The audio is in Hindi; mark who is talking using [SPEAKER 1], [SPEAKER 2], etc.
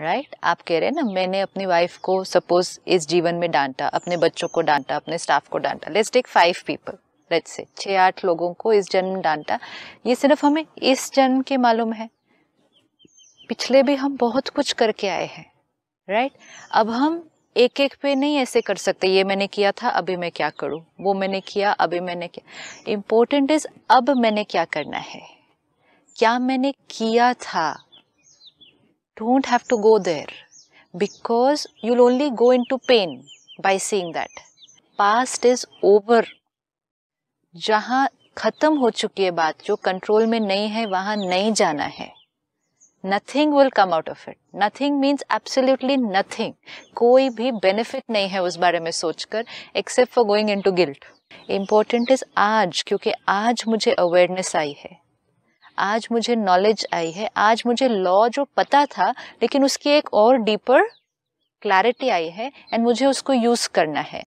[SPEAKER 1] Right right? आप कह रहे हैं ना मैंने अपनी वाइफ को सपोज इस जीवन में डांटा अपने बच्चों को डांटा अपने स्टाफ को डांटा let's take five people let's say छः आठ लोगों को इस जन्म डांटा ये सिर्फ हमें इस जन्म के मालूम है पिछले भी हम बहुत कुछ करके आए हैं राइट right? अब हम एक एक पे नहीं ऐसे कर सकते ये मैंने किया था अभी मैं क्या करूँ वो मैंने किया अभी मैंने किया इम्पोर्टेंट इज अब मैंने क्या करना है क्या मैंने किया था to go to because you will only go into pain by seeing that past is over जहां खत्म हो चुकी है बात जो कंट्रोल में नहीं है वहां नहीं जाना है nothing will come out of it nothing means absolutely nothing कोई भी बेनिफिट नहीं है उस बारे में सोचकर except for going into guilt important is आज क्योंकि आज मुझे अवेयरनेस आई है आज मुझे नॉलेज आई है आज मुझे लॉ जो पता था लेकिन उसकी एक और डीपर क्लैरिटी आई है एंड मुझे उसको यूज़ करना है